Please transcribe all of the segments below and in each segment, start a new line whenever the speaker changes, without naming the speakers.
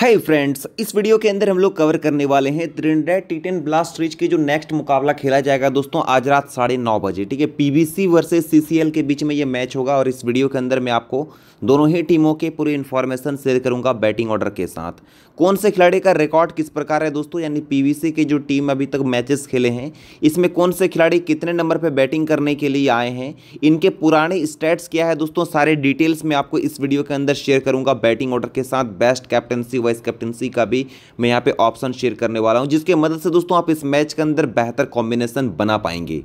hi friends इस video के अंदर हम लोग कवर करने वाले हैं टी टीटेन ब्लास्ट रिच के जो नेक्स्ट मुकाबला खेला जाएगा दोस्तों आज रात साढ़े नौ बजे ठीक है पीबीसी वर्सेस सीसीएल के बीच में ये मैच होगा और इस वीडियो के अंदर मैं आपको दोनों ही टीमों के पूरी इन्फॉर्मेशन शेयर करूंगा बैटिंग ऑर्डर के साथ कौन से खिलाड़ी का रिकॉर्ड किस प्रकार है दोस्तों यानी पी के जो टीम अभी तक मैचेस खेले हैं इसमें कौन से खिलाड़ी कितने नंबर पर बैटिंग करने के लिए आए हैं इनके पुराने स्टेट्स क्या है दोस्तों सारे डिटेल्स मैं आपको इस वीडियो के अंदर शेयर करूँगा बैटिंग ऑर्डर के साथ बेस्ट कैप्टनसी वाइस कैप्टनसी का भी मैं यहाँ पे ऑप्शन शेयर करने वाला हूँ जिसके मदद से दोस्तों आप इस मैच के अंदर बेहतर कॉम्बिनेशन बना पाएंगे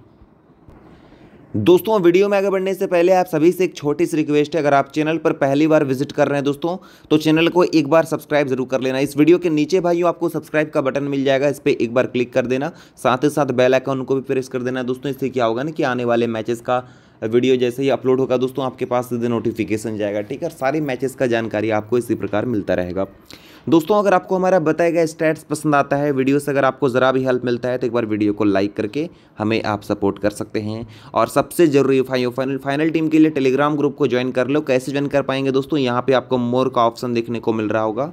दोस्तों वीडियो में आगे बढ़ने से पहले आप सभी से एक छोटी सी रिक्वेस्ट है अगर आप चैनल पर पहली बार विजिट कर रहे हैं दोस्तों तो चैनल को एक बार सब्सक्राइब जरूर कर लेना इस वीडियो के नीचे भाइयों आपको सब्सक्राइब का बटन मिल जाएगा इस पर एक बार क्लिक कर देना साथ ही साथ बेल आइकन को भी प्रेस कर देना दोस्तों इससे क्या होगा ना कि आने वाले मैचेस का वीडियो जैसे ही अपलोड होगा दोस्तों आपके पास सीधे नोटिफिकेशन जाएगा ठीक है सारे मैचेस का जानकारी आपको इसी प्रकार मिलता रहेगा दोस्तों अगर आपको हमारा बताया गया स्टैट्स पसंद आता है वीडियो से अगर आपको ज़रा भी हेल्प मिलता है तो एक बार वीडियो को लाइक करके हमें आप सपोर्ट कर सकते हैं और सबसे जरूरी फाइनल फाइनल टीम के लिए टेलीग्राम ग्रुप को ज्वाइन कर लो कैसे ज्वाइन कर पाएंगे दोस्तों यहाँ पर आपको मोर का ऑप्शन देखने को मिल रहा होगा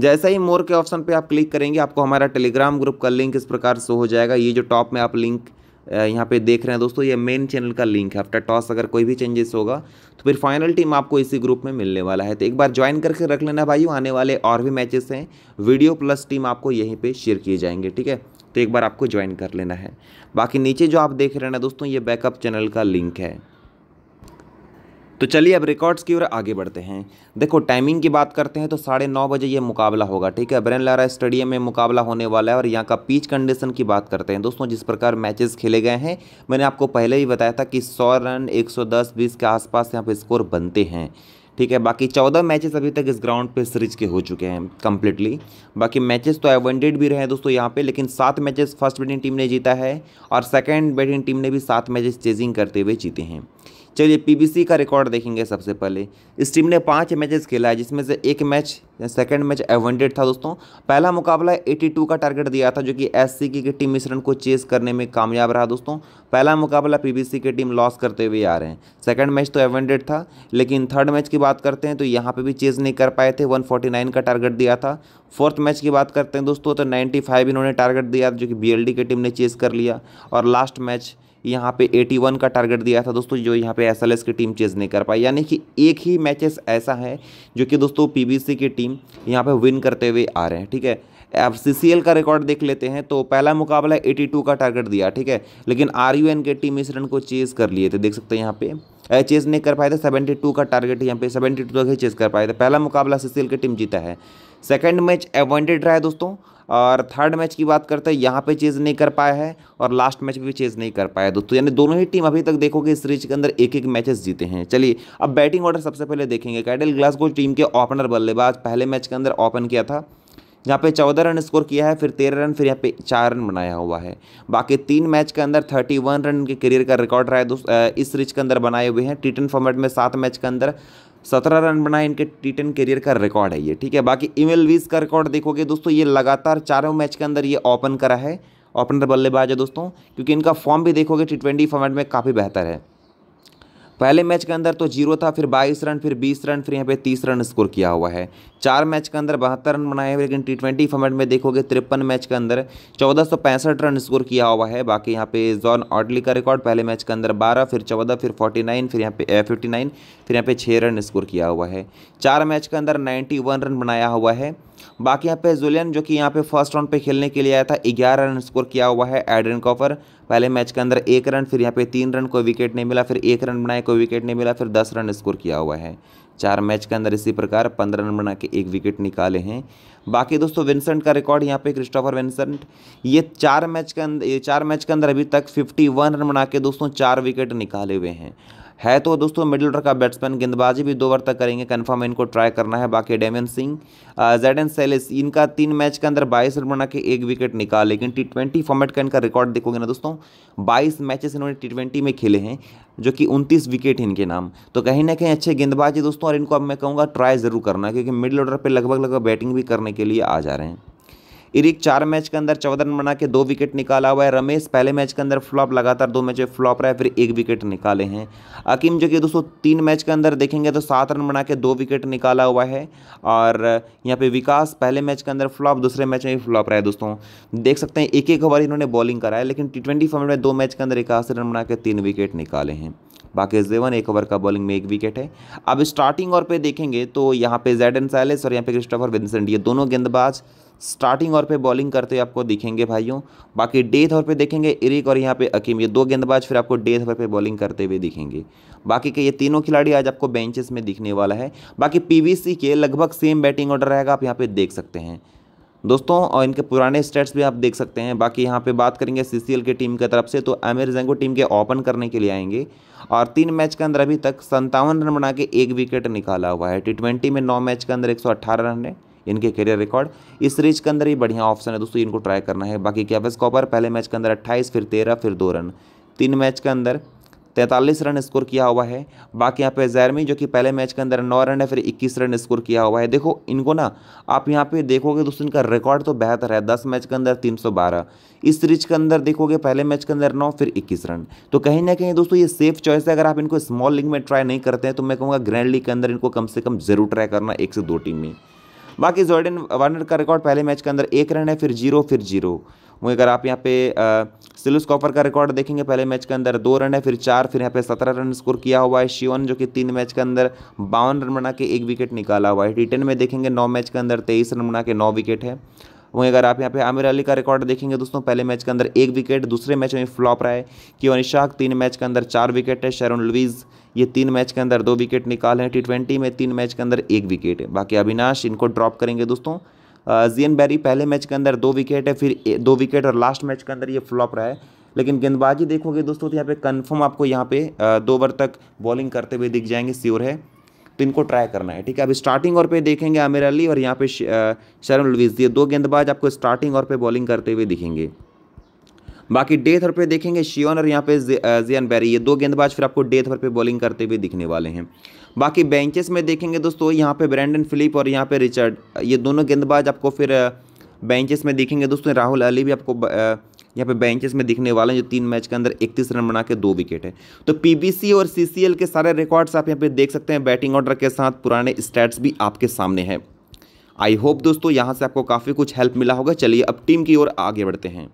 जैसा ही मोर के ऑप्शन पे आप क्लिक करेंगे आपको हमारा टेलीग्राम ग्रुप का लिंक इस प्रकार से हो जाएगा ये जो टॉप में आप लिंक यहाँ पे देख रहे हैं दोस्तों ये मेन चैनल का लिंक है आफ्टर टॉस अगर कोई भी चेंजेस होगा तो फिर फाइनल टीम आपको इसी ग्रुप में मिलने वाला है तो एक बार ज्वाइन करके रख लेना भाई आने वाले और भी मैचेस हैं वीडियो प्लस टीम आपको यहीं पर शेयर किए जाएंगे ठीक है तो एक बार आपको ज्वाइन कर लेना है बाकी नीचे जो आप देख रहे हैं ना दोस्तों ये बैकअप चैनल का लिंक है तो चलिए अब रिकॉर्ड्स की ओर आगे बढ़ते हैं देखो टाइमिंग की बात करते हैं तो साढ़े नौ बजे ये मुकाबला होगा ठीक है ब्रेन लारा स्टेडियम में मुकाबला होने वाला है और यहाँ का पिच कंडीशन की बात करते हैं दोस्तों जिस प्रकार मैचेस खेले गए हैं मैंने आपको पहले ही बताया था कि सौ रन एक सौ दस बीस के आसपास यहाँ पर स्कोर बनते हैं ठीक है बाकी चौदह मैचेस अभी तक इस ग्राउंड पे सीरीज के हो चुके हैं कम्प्लीटली बाकी मैचेस तो एवेंडेड भी रहे हैं दोस्तों यहाँ पे लेकिन सात मैचेस फर्स्ट बैटिंग टीम ने जीता है और सेकंड बैटिंग टीम ने भी सात मैचेस चेजिंग करते हुए जीते हैं चलिए पीबीसी का रिकॉर्ड देखेंगे सबसे पहले इस टीम ने पाँच मैचेस खेला है जिसमें से एक मैच सेकंड मैच एवेंडेड था दोस्तों पहला मुकाबला 82 का टारगेट दिया था जो कि एससी की, की टीम इस रन को चेस करने में कामयाब रहा दोस्तों पहला मुकाबला पीबीसी की टीम लॉस करते हुए आ रहे हैं सेकंड मैच तो एवेंडेड था लेकिन थर्ड मैच की बात करते हैं तो यहाँ पर भी चेज नहीं कर पाए थे वन का टारगेट दिया था फोर्थ मैच की बात करते हैं दोस्तों तो नाइन्टी इन्होंने टारगेट दिया जो कि बी की टीम ने चेस कर लिया और लास्ट मैच यहाँ पे 81 का टारगेट दिया था दोस्तों जो यहाँ पे एसएलएस की टीम चेज नहीं कर पाई यानी कि एक ही मैचेस ऐसा है जो कि दोस्तों पीबीसी की टीम यहाँ पे विन करते हुए आ रहे हैं ठीक है अब सी का रिकॉर्ड देख लेते हैं तो पहला मुकाबला 82 का टारगेट दिया ठीक है लेकिन आर के टीम इस रन को चेज कर लिए थे देख सकते हैं यहाँ पे चेज नहीं कर पाए थे टू का टारगेट यहाँ पे सेवेंटी टू तक ही चेज कर पाए थे पहला मुकाबला सी की टीम जीता है सेकंड मैच एवेंटेड रहा है दोस्तों और थर्ड मैच की बात करते हैं यहाँ पे चेज़ नहीं कर पाया है और लास्ट मैच भी चेज़ नहीं कर पाया दोस्तों यानी दोनों ही टीम अभी तक देखोगे इस सीरीज के अंदर एक एक मैचेस जीते हैं चलिए अब बैटिंग ऑर्डर सबसे पहले देखेंगे कैडल को टीम के ओपनर बल्लेबाज पहले मैच के अंदर ओपन किया था यहाँ पे चौदह रन स्कोर किया है फिर तेरह रन फिर यहाँ पे चार रन बनाया हुआ है बाकी तीन मैच के अंदर थर्टी वन रन के करियर का रिकॉर्ड रहा है इस सीरीज के अंदर बनाए हुए हैं टी फॉर्मेट में सात मैच के अंदर सत्रह रन बनाए इनके टी टेन करियर का रिकॉर्ड है ये ठीक है बाकी इमेल वीज का रिकॉर्ड देखोगे दोस्तों ये लगातार चारों मैच के अंदर ये ओपन करा है ओपनर बल्लेबाज है दोस्तों क्योंकि इनका फॉर्म भी देखोगे टी ट्वेंटी फॉर्मेट में काफ़ी बेहतर है पहले मैच के अंदर तो जीरो था फिर 22 रन फिर 20 रन फिर यहाँ पे 30 रन स्कोर किया हुआ है चार मैच के अंदर बहत्तर रन बनाए हुए लेकिन टी ट्वेंटी फॉर्मेट में देखोगे तिरपन मैच के अंदर चौदह रन स्कोर किया हुआ है बाकी यहाँ पे जॉन ऑडली का रिकॉर्ड पहले मैच के अंदर बारह फिर चौदह फिर फोर्टी फिर यहाँ पे फिफ्टी फिर यहाँ पे छः रन स्कोर किया हुआ है चार मैच के अंदर नाइन्टी रन बनाया हुआ है बाकी यहाँ पे जुलियन जो कि यहाँ पे फर्स्ट राउंड पे खेलने के लिए आया था ग्यारह रन स्कोर किया हुआ है एड्रिन कॉफर पहले मैच के अंदर एक रन फिर यहाँ पे तीन रन कोई विकेट नहीं मिला फिर एक रन बनाए कोई विकेट नहीं मिला फिर दस रन स्कोर किया हुआ है चार मैच के अंदर इसी प्रकार पंद्रह रन बना के एक विकेट निकाले हैं बाकी दोस्तों विंसेंट का रिकॉर्ड यहाँ पे क्रिस्टोफर विंसेंट ये चार मैच के अंदर ये चार मैच के अंदर अभी तक 51 रन बना के दोस्तों चार विकेट निकाले हुए हैं है तो दोस्तों मिडिल ऑर्डर का बैट्समैन गेंदबाजी भी दो बार तक करेंगे कन्फर्म इनको ट्राई करना है बाकी डेमन सिंह जेड एन सेलिस इनका तीन मैच के अंदर बाईस रन बना के एक विकेट निकाल लेकिन टी ट्वेंटी फॉर्मेट का इनका रिकॉर्ड देखोगे ना दोस्तों बाईस मैचेस इन्होंने टी ट्वेंटी में खेले हैं जो कि उनतीस विकेट इनके नाम तो कहीं ना कहीं अच्छे गेंदबाजी दोस्तों और इनको अब मैं कहूँगा ट्राई ज़रूर करना क्योंकि मिडिल ऑर्डर पर लगभग लगभग बैटिंग भी करने के लिए आ जा रहे हैं इरिक चार मैच के अंदर चौदह रन बना के दो विकेट निकाला हुआ है रमेश पहले मैच के अंदर फ्लॉप लगातार दो मैच फ्लॉप रहा है फिर एक विकेट निकाले हैं अकीम जो कि दोस्तों तीन मैच के अंदर देखेंगे तो सात रन बना के दो विकेट निकाला हुआ है और यहाँ पे विकास पहले मैच के अंदर फ्लॉप दूसरे मैच में भी फ्लॉप रहा है दोस्तों देख सकते हैं एक एक ओवर इन्होंने बॉलिंग करा है लेकिन टी ट्वेंटी फॉर्मेट में दो मैच के अंदर इक्यासी रन बना के तीन विकेट निकाले हैं बाकी जेवन एक ओवर का बॉलिंग में एक विकेट है अब स्टार्टिंग ओवर पे देखेंगे तो यहाँ पे एन सैलेस और यहाँ पे क्रिस्टोफर विंसेंट ये दोनों गेंदबाज स्टार्टिंग ओवर पे बॉलिंग करते हुए आपको दिखेंगे भाइयों बाकी डेथ ओवर पे देखेंगे इरिक और यहाँ पे अकीम ये दो गेंदबाज फिर आपको डेथ ओवर पे बॉलिंग करते हुए दिखेंगे बाकी के ये तीनों खिलाड़ी आज आपको बेंचेस में दिखने वाला है बाकी पीवीसी के लगभग सेम बैटिंग ऑर्डर रहेगा आप यहाँ पे देख सकते हैं दोस्तों और इनके पुराने स्टेट्स भी आप देख सकते हैं बाकी यहाँ पे बात करेंगे एल की टीम की तरफ से तो आमिर जेंगो टीम के ओपन करने के लिए आएंगे और तीन मैच के अंदर अभी तक संतावन रन बना के एक विकेट निकाला हुआ है टी ट्वेंटी में नौ मैच के अंदर एक रन है इनके करियर रिकॉर्ड इस सीरीज के अंदर ही बढ़िया ऑप्शन है दोस्तों इनको ट्राई करना है बाकी कैवस कॉपर पहले मैच के अंदर अट्ठाईस फिर तेरह फिर दो रन तीन मैच के अंदर तैंतालीस रन स्कोर किया हुआ है बाकी यहाँ पे जैरमी जो कि पहले मैच के अंदर नौ रन है फिर इक्कीस रन स्कोर किया हुआ है देखो इनको ना आप यहाँ पे देखोगे दोस्तों इनका रिकॉर्ड तो बेहतर है दस मैच के अंदर तीन सौ बारह इस सीरीज के अंदर देखोगे पहले मैच के अंदर नौ फिर इक्कीस रन तो कहीं ना कहीं दोस्तों ये सेफ चॉइस है अगर आप इनको स्मॉल लीग में ट्राई नहीं करते हैं तो मैं कहूँगा ग्रैंड लीग के अंदर इनको कम से कम जरूर ट्राई करना एक से दो टीम में बाकी जॉर्डन वार्नर का रिकॉर्ड पहले मैच के अंदर एक रन है फिर जीरो फिर जीरो वहीं अगर आप यहाँ पे सिलुस कॉपर का रिकॉर्ड देखेंगे पहले मैच के अंदर दो रन है फिर चार फिर यहाँ पे सत्रह रन स्कोर किया हुआ है शिवन जो कि तीन मैच के अंदर बावन रन बना के एक विकेट निकाला हुआ है टी में देखेंगे नौ मैच के अंदर तेईस रन बना के नौ विकेट है वहीं अगर आप यहाँ पे आमिर अली का रिकॉर्ड देखेंगे दोस्तों पहले मैच के अंदर एक विकेट दूसरे मैच में फ्लॉप रहा है कि शाह तीन मैच के अंदर चार विकेट है शेरन लुइज ये तीन मैच के अंदर दो विकेट निकाले हैं टी ट्वेंटी में तीन मैच के अंदर एक विकेट है बाकी अविनाश इनको ड्रॉप करेंगे दोस्तों जियन बैरी पहले मैच के अंदर दो विकेट है फिर दो विकेट और लास्ट मैच के अंदर ये फ्लॉप रहा है लेकिन गेंदबाजी देखोगे दोस्तों तो यहाँ पे कंफर्म आपको यहाँ पे दो ओवर तक बॉलिंग करते हुए दिख जाएंगे स्योर है तो इनको ट्राई करना है ठीक है अब स्टार्टिंग और पे देखेंगे आमिर अली और यहाँ पे शरण लुविस ये दो गेंदबाज आपको स्टार्टिंग और पे बॉलिंग करते हुए दिखेंगे बाकी डेथ और पे देखेंगे शिवन और यहाँ पे जियान बैरी ये दो गेंदबाज फिर आपको डेथ और पे बॉलिंग करते हुए दिखने वाले हैं बाकी बेंचेस में देखेंगे दोस्तों यहाँ पे ब्रैंडन फिलिप और यहाँ पे रिचर्ड ये दोनों गेंदबाज आपको फिर बेंचेस में देखेंगे दोस्तों राहुल अली भी आपको यहाँ पे बेंचेस में दिखने वाले हैं जो तीन मैच के अंदर 31 रन बना के दो विकेट है तो पीबीसी और सीसीएल के सारे रिकॉर्ड्स आप यहाँ पे देख सकते हैं बैटिंग ऑर्डर के साथ पुराने स्टैट्स भी आपके सामने हैं आई होप दोस्तों यहाँ से आपको काफ़ी कुछ हेल्प मिला होगा चलिए अब टीम की ओर आगे बढ़ते हैं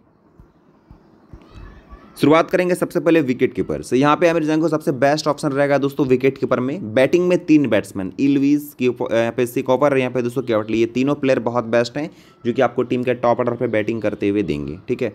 शुरुआत करेंगे सबसे पहले विकेट कीपर से यहाँ पे आमिर को सबसे बेस्ट ऑप्शन रहेगा दोस्तों विकेट कीपर में बैटिंग में तीन बैट्समैन इलवीज यहाँ पे सी कॉपर यहाँ पे दोस्तों केवटली ये तीनों प्लेयर बहुत बेस्ट हैं जो कि आपको टीम के टॉप ऑर्डर पे बैटिंग करते हुए देंगे ठीक है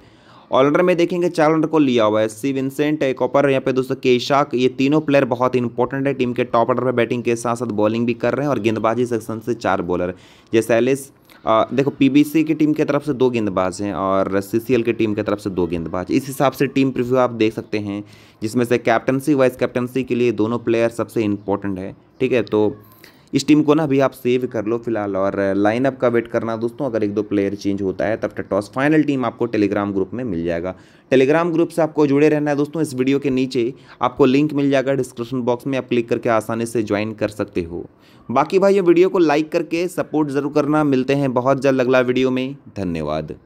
ऑलराउंडर में देखेंगे चार ऑलराउंडर को लिया हुआ है सी विंसेंट कॉपर यहाँ पे दोस्तों केशाक ये तीनों प्लेयर बहुत इंपॉर्टेंट है टीम के टॉप ऑर्डर पर बैटिंग के साथ साथ बॉलिंग भी कर रहे हैं और गेंदबाजी सेक्शन से चार बॉलर जैसे एलिस आ, देखो पीबीसी की टीम की तरफ से दो गेंदबाज हैं और सीसीएल की टीम की तरफ से दो गेंदबाज इस हिसाब से टीम प्रिव्यू आप देख सकते हैं जिसमें से कैप्टनसी वाइस कैप्टनसी के लिए दोनों प्लेयर सबसे इंपॉर्टेंट है ठीक है तो इस टीम को ना अभी आप सेव कर लो फिलहाल और लाइनअप का वेट करना दोस्तों अगर एक दो प्लेयर चेंज होता है तब तक टॉस फाइनल टीम आपको टेलीग्राम ग्रुप में मिल जाएगा टेलीग्राम ग्रुप से आपको जुड़े रहना है दोस्तों इस वीडियो के नीचे आपको लिंक मिल जाएगा डिस्क्रिप्शन बॉक्स में आप क्लिक करके आसानी से ज्वाइन कर सकते हो बाकी भाई ये वीडियो को लाइक करके सपोर्ट ज़रूर करना मिलते हैं बहुत जल्द अगला वीडियो में धन्यवाद